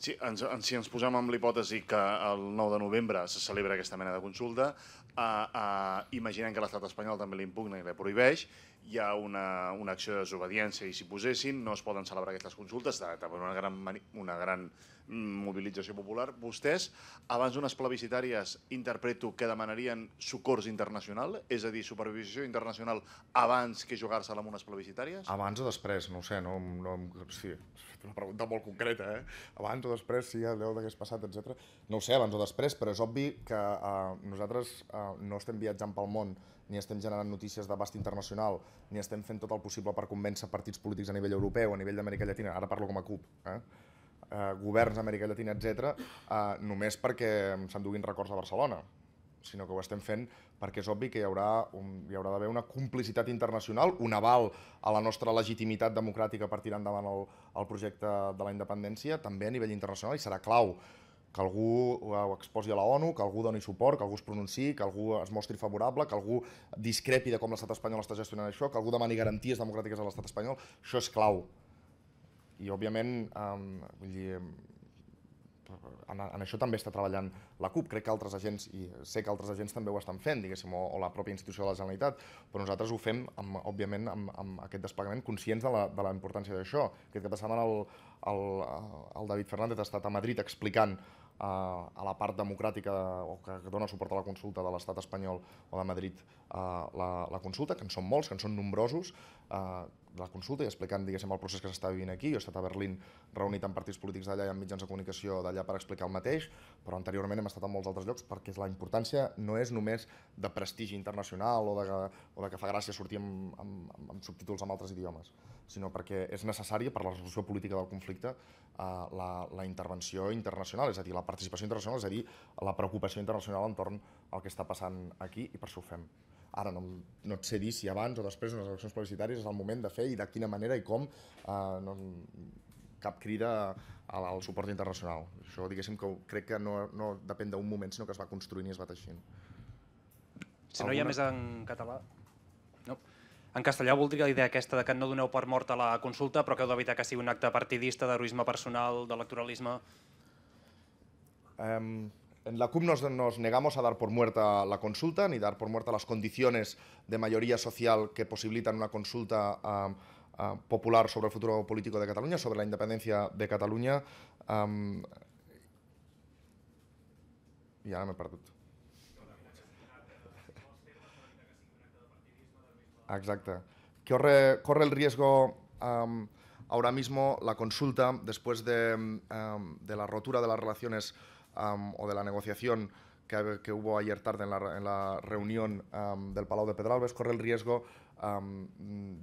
Si ens, si ens posem amb l'hipòtesi que el 9 de novembre se celebra aquesta mena de consulta, uh, uh, imaginem que l'estat espanyol també l'impugna i la prohibeix, hi ha una, una acció de desobediència i si posessin no es poden celebrar aquestes consultes, de, de una gran, una gran mm, mobilització popular. Vostès, abans d'unes plebiscitàries, interpreto que demanarien socors internacional, és a dir, supervisió internacional abans que jugar se amb unes plebiscitàries? Abans o després, no ho sé, no, no, sí, una pregunta molt concreta, eh? Abans o després, si sí, ja deu d'hagués passat, etc. No ho sé, abans o després, però és obvi que eh, nosaltres eh, no estem viatjant pel món ni estem generant notícies d'abast internacional, ni estem fent tot el possible per convèncer partits polítics a nivell europeu, a nivell d'Amèrica Llatina, ara parlo com a CUP, eh? eh, governs d'Amèrica Llatina, etc., eh, només perquè s'enduguin records a Barcelona, sinó que ho estem fent perquè és obvi que hi haurà, un, hi haurà d'haver una complicitat internacional, un aval a la nostra legitimitat democràtica per tirar endavant el, el projecte de la independència, també a nivell internacional, i serà clau que algú ho exposi a la ONU, que algú doni suport, que algú es pronunciï, que algú es mostri favorable, que algú discrepi de com l'estat espanyol està gestionant això, que algú demani garanties democràtiques a l'estat espanyol, això és clau. I, òbviament, eh, vull dir, en, en això també està treballant la CUP, crec que altres agents, i sé que altres agents també ho estan fent, diguéssim, o, o la pròpia institució de la Generalitat, però nosaltres ho fem, amb, òbviament, amb, amb aquest desplegament, conscients de la, de la importància d'això. Aquest cap de setmana el, el, el David Fernández ha estat a Madrid explicant eh, a la part democràtica o que dona suport a la consulta de l'estat espanyol o de Madrid a, eh, la, la consulta, que en són molts, que en són nombrosos, a, eh, la consulta i explicant diguéssim, el procés que s'està vivint aquí. Jo he estat a Berlín reunit amb partits polítics d'allà i amb mitjans de comunicació d'allà per explicar el mateix, però anteriorment hem estat en molts altres llocs perquè la importància no és només de prestigi internacional o de, o de que fa gràcia sortir amb, amb, amb, amb subtítols en altres idiomes, sinó perquè és necessària per la resolució política del conflicte eh, la, la intervenció internacional, és a dir, la participació internacional, és a dir, la preocupació internacional entorn al que està passant aquí i per això ho fem. Ara no, no et sé dir si abans o després unes eleccions publicitàries és el moment de fer i de quina manera i com eh, no, cap crida al, al suport internacional. Això diguéssim que crec que no, no depèn d'un moment, sinó que es va construint i es va teixint. Si Alguna... no hi ha més en català... No. En castellà voldria la idea aquesta de que no doneu per mort a la consulta, però que heu d'evitar que sigui un acte partidista, d'heroisme personal, d'electoralisme... Um, en la CUP nos, nos, negamos a dar por muerta la consulta, ni dar por muerta las condiciones de mayoría social que posibilitan una consulta uh, uh, popular sobre el futuro político de Cataluña, sobre la independencia de Cataluña. Um, I ara me perdut. Exacte. Corre, corre el riesgo... Um, ahora mismo la consulta, después de, um, de la rotura de las relaciones o de la negociación que, hubo ayer tarde en la, reunión del Palau de Pedralbes corre el riesgo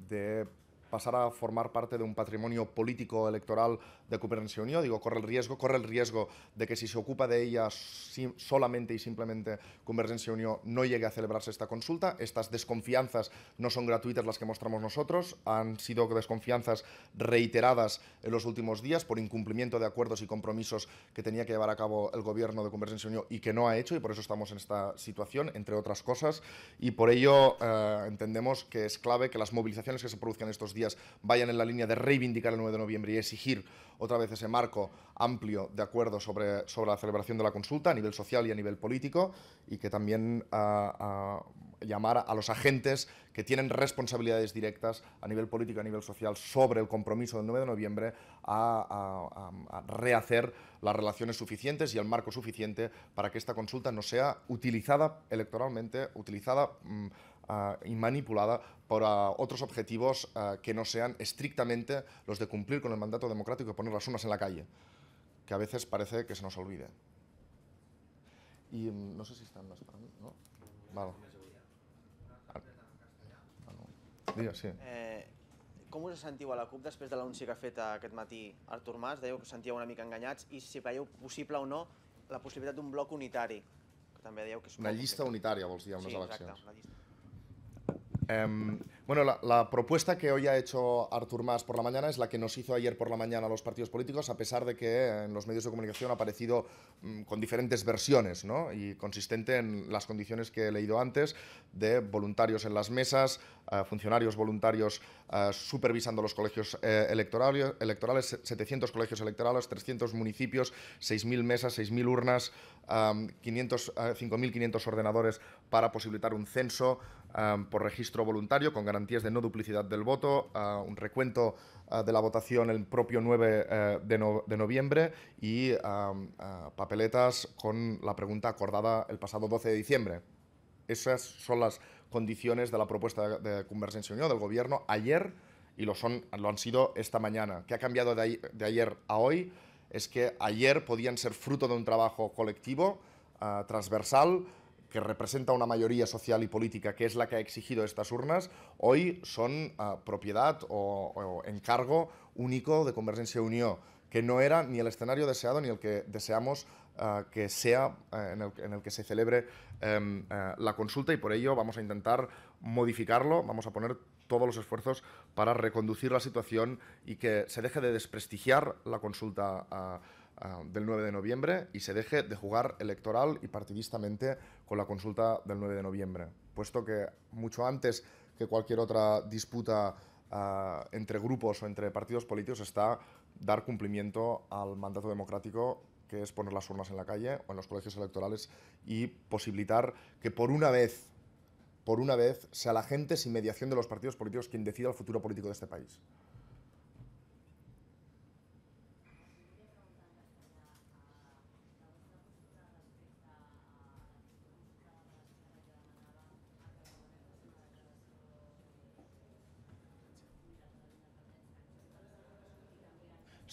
de pasará a formar parte de un patrimonio político electoral de Convergencia Unió? Digo, corre el riesgo, corre el riesgo de que si se ocupa de ella solamente y simplemente Convergencia unión no llegue a celebrarse esta consulta. Estas desconfianzas no son gratuitas las que mostramos nosotros, han sido desconfianzas reiteradas en los últimos días por incumplimiento de acuerdos y compromisos que tenía que llevar a cabo el gobierno de Convergencia Unió y que no ha hecho y por eso estamos en esta situación, entre otras cosas, y por ello eh, entendemos que es clave que las movilizaciones que se produzcan estos días vayan en la línea de reivindicar el 9 de noviembre y exigir otra vez ese marco amplio de acuerdo sobre, sobre la celebración de la consulta a nivel social y a nivel político y que también ah, ah, llamar a los agentes que tienen responsabilidades directas a nivel político y a nivel social sobre el compromiso del 9 de noviembre a, rehacer las relaciones suficientes y el marco suficiente para que esta consulta no sea utilizada electoralmente, utilizada... Mm, uh, eh, y manipulada por uh, eh, otros objetivos uh, que no sean estrictamente los de cumplir con el mandato democrático y poner las urnas en la calle, que a veces parece que se nos olvide. Y um, no sé si están más para mí, ¿no? Vale. Ah, Digue, sí. Eh, com us sentiu a la CUP després de l'anunci que ha fet aquest matí Artur Mas? Dèieu que us sentíeu una mica enganyats i si veieu possible o no la possibilitat d'un bloc unitari, que també deieu que... Una llista unitària, vols dir, a unes sí, eleccions. Exacte, una llista. Em, bueno, la, propuesta que hoy ha hecho Artur Mas por la mañana es la que nos hizo ayer por la mañana a los partidos políticos, a pesar de que en los medios de comunicación ha aparecido mm, con diferentes versiones, ¿no? Y consistente en las condiciones que he leído antes de voluntarios en las mesas, eh, funcionarios voluntarios eh, supervisando los colegios eh, electorales, electorales, 700 colegios electorales, 300 municipios, 6.000 mesas, 6.000 urnas, 5.500 em, ordenadores para posibilitar un censo, por registro voluntario con garantías de no duplicidad del voto, un recuento de la votación el propio 9 eh, de, noviembre y papeletas con la pregunta acordada el pasado 12 de diciembre. Esas son las condiciones de la propuesta de Convergencia Unión del Gobierno ayer y lo, son, lo han sido esta mañana. ¿Qué ha cambiado de ayer a hoy? Es que ayer podían ser fruto de un trabajo colectivo, ah, transversal, que representa una mayoría social y política que es la que ha exigido estas urnas, hoy son ah, propiedad o, encargo único de Convergencia Unión, que no era ni el escenario deseado ni el que deseamos ah, que sea ah, en, el, que se celebre em, la consulta y por ello vamos a intentar modificarlo, vamos a poner todos los esfuerzos para reconducir la situación y que se deje de desprestigiar la consulta Ah, del 9 de noviembre y se deje de jugar electoral y partidistamente con la consulta del 9 de noviembre, puesto que mucho antes que cualquier otra disputa ah, entre grupos o entre partidos políticos está dar cumplimiento al mandato democrático que es poner las urnas en la calle o en los colegios electorales y posibilitar que por una vez, por una vez, sea la gente sin mediación de los partidos políticos quien decida el futuro político de este país.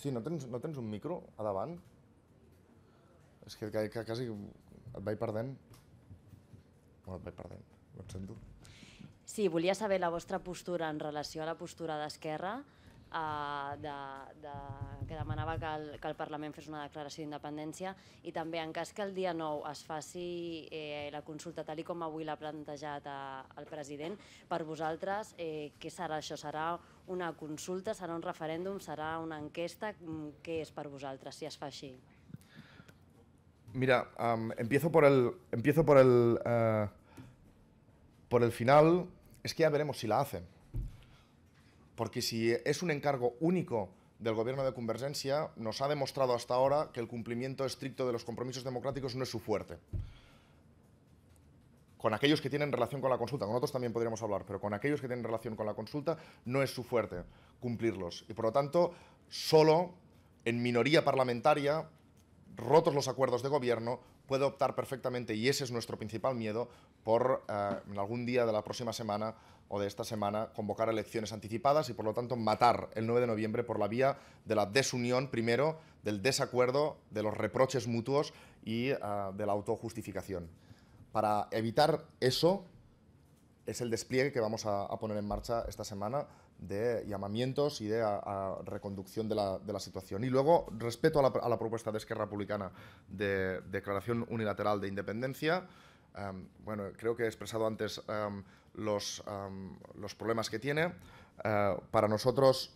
Hosti, no tens, no tens un micro a davant? És que, que, que quasi et vaig perdent. Bueno, et vaig perdent, no et sento. Sí, volia saber la vostra postura en relació a la postura d'Esquerra, eh, de, de, que demanava que el, que el Parlament fes una declaració d'independència i també en cas que el dia 9 es faci eh, la consulta tal com avui l'ha plantejat eh, el president, per vosaltres eh, què serà això? Serà una consulta, serà un referèndum, serà una enquesta? Mm, què és per vosaltres si es fa així? Mira, um, empiezo por el, empiezo por el, uh, por el final. Es que ya veremos si la hacen. Porque si es un encargo único del gobierno de Convergencia, nos ha demostrado hasta ahora que el cumplimiento estricto de los compromisos democráticos no es su fuerte. con aquellos que tienen relación con la consulta, con otros también podríamos hablar, pero con aquellos que tienen relación con la consulta no es su fuerte cumplirlos. Y por lo tanto, solo en minoría parlamentaria, rotos los acuerdos de gobierno, puede optar perfectamente, y ese es nuestro principal miedo, por eh, algún día de la próxima semana o de esta semana convocar elecciones anticipadas y por lo tanto matar el 9 de noviembre por la vía de la desunión primero, del desacuerdo, de los reproches mutuos y eh, de la autojustificación. Para evitar eso, es el despliegue que vamos a, poner en marcha esta semana de llamamientos y de reconducción de la, situación. Y luego, respecto a la, propuesta de Esquerra Republicana de, declaración unilateral de independencia, em, bueno, creo que he expresado antes em, em, los, problemas que tiene. Eh, para nosotros,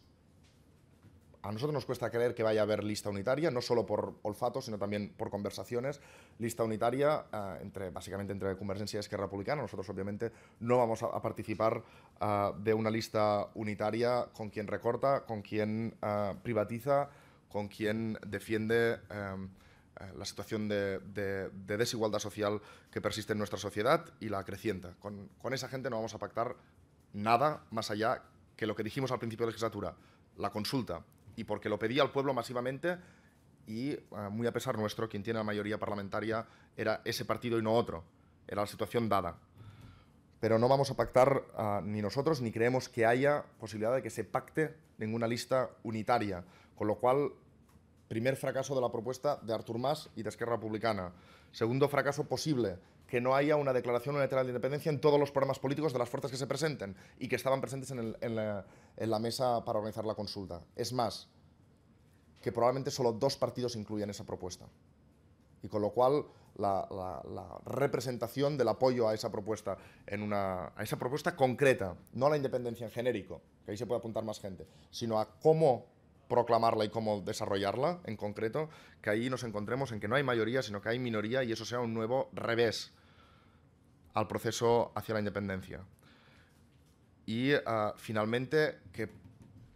a nosotros nos cuesta creer que vaya a haber lista unitaria, no solo por olfato, sino también por conversaciones. Lista unitaria, eh, entre, básicamente entre Convergencia y Esquerra Republicana. Nosotros, obviamente, no vamos a, participar eh, de una lista unitaria con quien recorta, con quien eh, privatiza, con quien defiende la situación de, desigualdad social que persiste en nuestra sociedad y la creciente. Con, esa gente no vamos a pactar nada más allá que lo que dijimos al principio de la legislatura, la consulta, y porque lo pedía al pueblo masivamente y ah, muy a pesar nuestro, quien tiene la mayoría parlamentaria era ese partido y no otro. Era la situación dada. Pero no vamos a pactar ah, ni nosotros ni creemos que haya posibilidad de que se pacte ninguna lista unitaria, con lo cual Primer fracaso de la propuesta de Artur Mas y de Esquerra Republicana. Segundo fracaso posible, que no haya una declaración unilateral de independencia en todos los programas políticos de las fuerzas que se presenten y que estaban presentes en, la, mesa para organizar la consulta. Es más, que probablemente solo dos partidos incluyan esa propuesta. Y con lo cual la, representación del apoyo a esa propuesta en una a esa propuesta concreta, no a la independencia en genérico, que ahí se puede apuntar más gente, sino a cómo proclamarla y cómo desarrollarla en concreto, que ahí nos encontremos en que no hay mayoría, sino que hay minoría y eso sea un nuevo revés al proceso hacia la independencia. Y eh, finalmente, que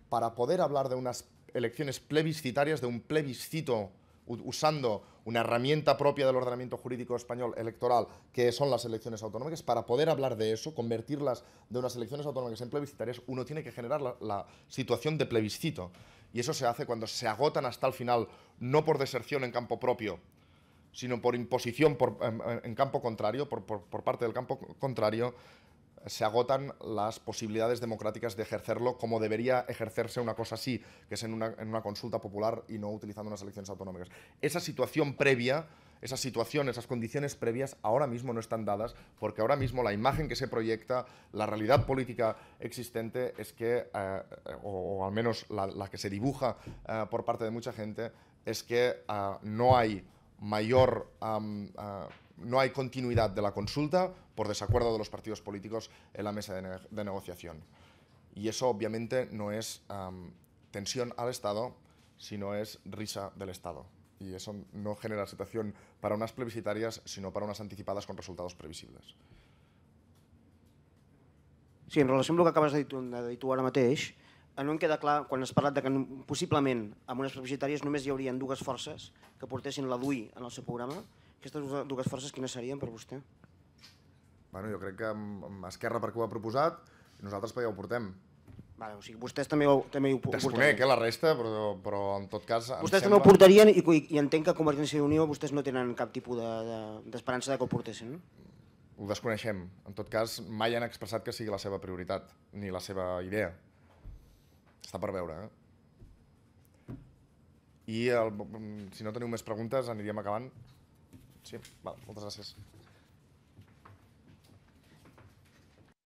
para poder hablar de unas elecciones plebiscitarias, de un plebiscito usando una herramienta propia del ordenamiento jurídico español electoral, que son las elecciones autonómicas, para poder hablar de eso, convertirlas de unas elecciones autonómicas en plebiscitarias, uno tiene que generar la situación de plebiscito. Y eso se hace cuando se agotan hasta el final, no por deserción en campo propio, sino por imposición em, em, en, campo contrario, por, parte del campo contrario, se agotan las posibilidades democráticas de ejercerlo como debería ejercerse una cosa así, que es en una, consulta popular y no utilizando unas elecciones autonómicas. Esa situación previa esa situación, esas condiciones previas ahora mismo no están dadas, porque ahora mismo la imagen que se proyecta, la realidad política existente es que, eh, o, al menos la, que se dibuja eh, por parte de mucha gente, es que eh, no hay mayor no hay continuidad de la consulta por desacuerdo de los partidos políticos en la mesa de, negociación. Y eso obviamente no es tensión al Estado, sino es risa del Estado. Y eso no genera situación para unas plebiscitarias, sino para unas anticipadas con resultados previsibles. Sí, en relación amb lo que acabas de dir tu ara mateix, no em queda claro, cuando has parlat de que posiblemente unas unas plebiscitarias només hi haurien dues forces que portessin la DUI en el programa, Aquestes dues forces quines serien per vostè? Bueno, jo crec que amb Esquerra perquè ho ha proposat i nosaltres perquè ja ho portem. Vale, o sigui, vostès també ho, també ho portarien. Desconec, eh, la resta, però, però en tot cas... Vostès sembla... també ho portarien i, i, i entenc que Convergència i Unió vostès no tenen cap tipus d'esperança de, de, de que ho portessin, no? Ho desconeixem. En tot cas, mai han expressat que sigui la seva prioritat, ni la seva idea. Està per veure, eh? I el, si no teniu més preguntes, aniríem acabant. Sí, vale, muchas gracias.